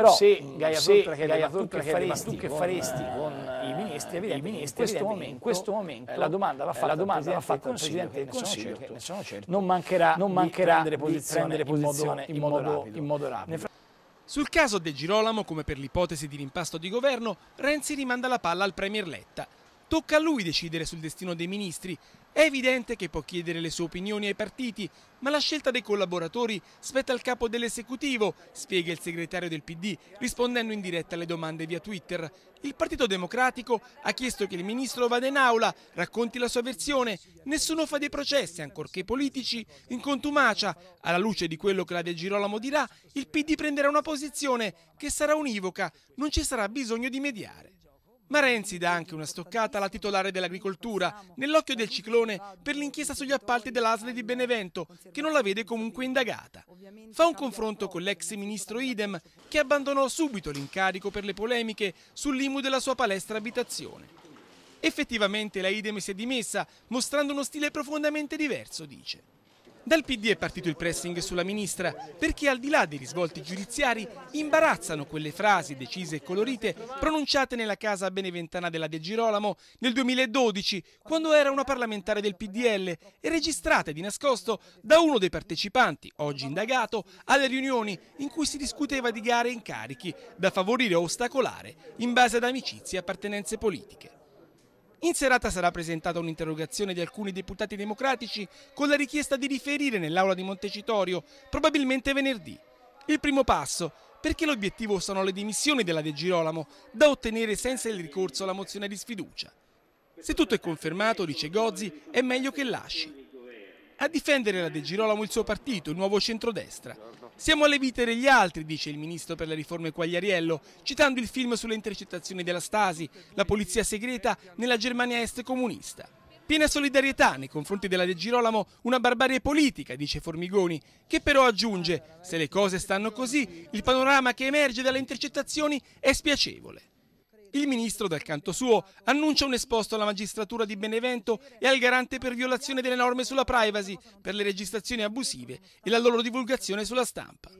però se mm, Gaia Tortora chiede, Gaia tu che faresti eh, con, i ministri, eh, evidente, i ministri in, questo momento, in questo momento eh, la domanda va fatta, la domanda va fatta al Presidente del Consiglio, Consiglio ne sono certo, non mancherà, non mancherà di prendere di prendere posizione in, modo, in, modo, rapido. In modo rapido. Sul caso De Girolamo, come per l'ipotesi di rimpasto di governo, Renzi rimanda la palla al Premier Letta, Tocca a lui decidere sul destino dei ministri. È evidente che può chiedere le sue opinioni ai partiti, ma la scelta dei collaboratori spetta al capo dell'esecutivo, spiega il segretario del PD rispondendo in diretta alle domande via Twitter. Il Partito Democratico ha chiesto che il ministro vada in aula, racconti la sua versione. Nessuno fa dei processi, ancorché politici, in contumacia. Alla luce di quello che la De Girolamo dirà, il PD prenderà una posizione che sarà univoca, non ci sarà bisogno di mediare. Ma Renzi dà anche una stoccata alla titolare dell'agricoltura, nell'occhio del ciclone, per l'inchiesta sugli appalti dell'Asle di Benevento, che non la vede comunque indagata. Fa un confronto con l'ex ministro Idem, che abbandonò subito l'incarico per le polemiche sull'IMU della sua palestra abitazione. Effettivamente la Idem si è dimessa, mostrando uno stile profondamente diverso, dice. Dal PD è partito il pressing sulla ministra perché al di là dei risvolti giudiziari imbarazzano quelle frasi decise e colorite pronunciate nella casa beneventana della De Girolamo nel 2012 quando era una parlamentare del PDL e registrate di nascosto da uno dei partecipanti, oggi indagato, alle riunioni in cui si discuteva di gare e incarichi da favorire o ostacolare in base ad amicizie e appartenenze politiche. In serata sarà presentata un'interrogazione di alcuni deputati democratici con la richiesta di riferire nell'aula di Montecitorio, probabilmente venerdì. Il primo passo, perché l'obiettivo sono le dimissioni della De Girolamo, da ottenere senza il ricorso alla mozione di sfiducia. Se tutto è confermato, dice Gozzi, è meglio che lasci. A difendere la De Girolamo e il suo partito, il nuovo centrodestra. Siamo alle vite degli altri, dice il ministro per le riforme Quagliariello, citando il film sulle intercettazioni della Stasi, la polizia segreta nella Germania Est comunista. Piena solidarietà nei confronti della De Girolamo, una barbarie politica, dice Formigoni, che però aggiunge, se le cose stanno così, il panorama che emerge dalle intercettazioni è spiacevole. Il ministro, dal canto suo, annuncia un esposto alla magistratura di Benevento e al garante per violazione delle norme sulla privacy, per le registrazioni abusive e la loro divulgazione sulla stampa.